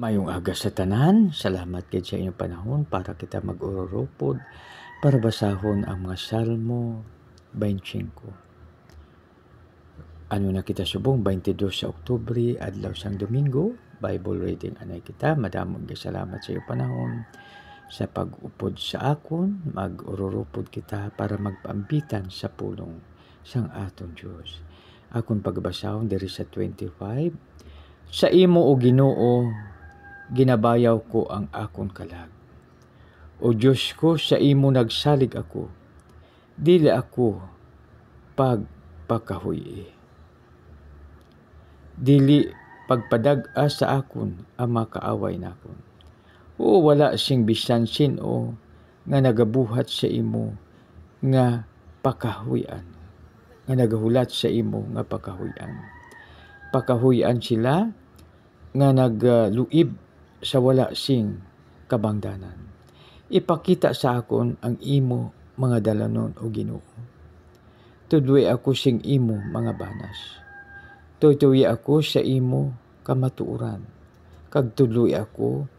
Mayong aga sa tanan, salamat kay sa inyong panahon para kita mag-ururupod para basahon ang mga Salmo 25. Ano na kita subong 22 sa Oktubre adlaw sang Domingo, Bible reading anay kita. Madamong salamat sa iyong panahon sa pag-upod sa akon, mag-ururupod kita para magpambitan sa pulong sang aton Dios. Akon pagbasahon diri sa 25 sa imo o Ginoo ginabayaw ko ang akon kalag. O Diyos ko, sa imo nagsalig ako, dili ako pagpakahuyi. Eh. Dili pagpadag-a sa akon ang makaaway nakon. O wala sing bisan sino nga nagabuhat sa imo nga pakahuyan nga nagahulat sa imo nga pakahuyan pakahuyan sila nga nagluib sa wala sing kabangdanan. Ipakita sa akon ang imo mga dalanon o ginoo. Tudwi ako sing imo mga banas. Tutuwi ako sa imo kamatuuran. Kagtuloy ako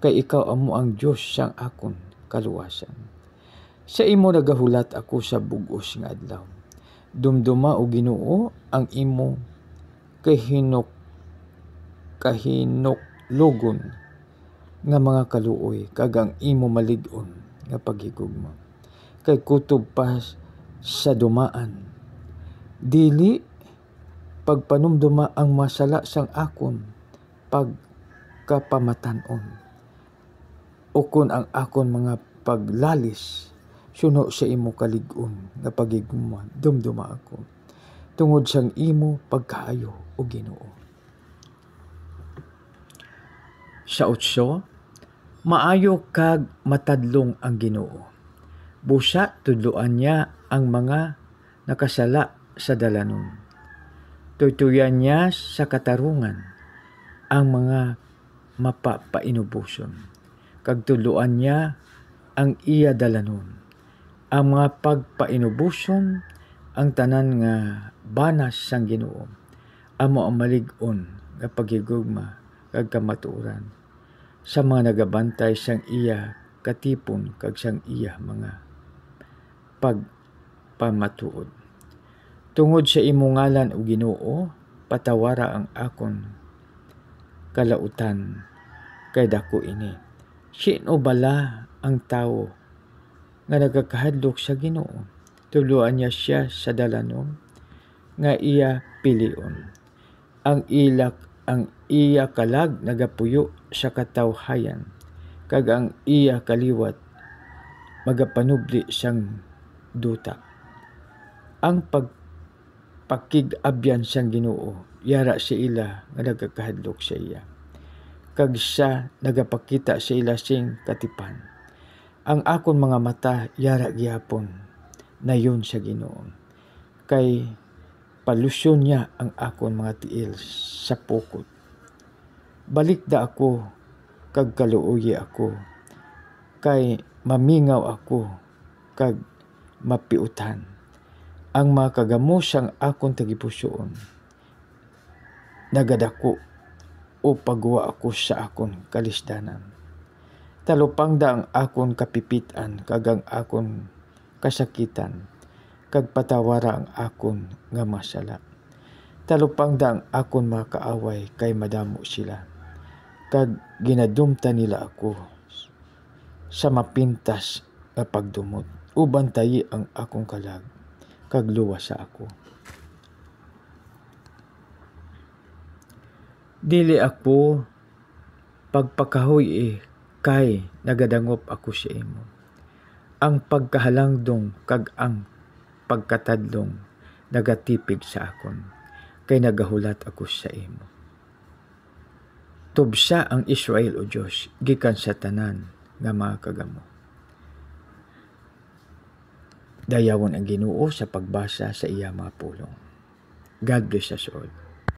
kay ikaw amo ang Dios sang akon kaluwasan. Sa imo nagahulat ako sa bugos nga adlaw. Dumduma o Ginoo ang imo kahinok kahinok lugon nga mga kaluoy kagang imo malig-on nga paghigugma kay kutob pa sa dumaan dili pagpanumduma ang masala sang akon pagkapamatanon ukon ang akon mga paglalis suno sa imo kalig-on nga paghigugma dumduma ako tungod sang imo pagkaayo o Ginoo sa utso Maayo kag matadlong ang Ginoo. Busa tudloan niya ang mga nakasala sa dalanon. Tutuyan niya sa katarungan ang mga mapapainubuson. Kagtuluan niya ang iya dalanon. Ang mga pagpainubuson ang tanan nga banas sang Ginoo amo ang maligon nga pagigugma kag kamatuoran sa mga nagabantay siyang iya katipon kag siyang iya mga pagpamatuod. Tungod sa imong ngalan o Ginoo, patawara ang akon kalautan kay dako ini. Sino bala ang tawo nga nagakahadlok sa Ginoo? Tuluan niya siya sa dalanon nga iya pilion. Ang ilak ang iya kalag nagapuyo sa katawhayan kag ang iya kaliwat magapanubli siyang duta ang pag pagpakigabyan siyang Ginoo yara sa ila nga nagakahadlok sa iya kag siya nagapakita sa ila sing katipan ang akon mga mata yara gihapon nayon sa Ginoo kay Palusyon niya ang akon mga tiil sa pukot. Balik da ako, kag kaluoy ako, kay mamingaw ako, kag mapiutan. Ang makagamusang akon tagipusyoon, nagadako o pagwa ako sa akon kalisdanan. Talupang da ang akon kapipitan, kagang akon kasakitan kag patawara ang akon nga masalak. Talupang da ang akon mga kaaway kay madamo sila. Kag ginadumta nila ako sa mapintas nga pagdumot. Uban tayi ang akong kalag kag luwa sa ako. Dili ako pagpakahoy eh, kay nagadangop ako sa imo. Ang pagkahalangdong kag ang pagkatadlong nagatipig sa akon kay nagahulat ako sa imo tubsa ang Israel o Dios gikan sa tanan nga mga kagamo dayawon ang ginuo sa pagbasa sa iya mga pulong God bless us all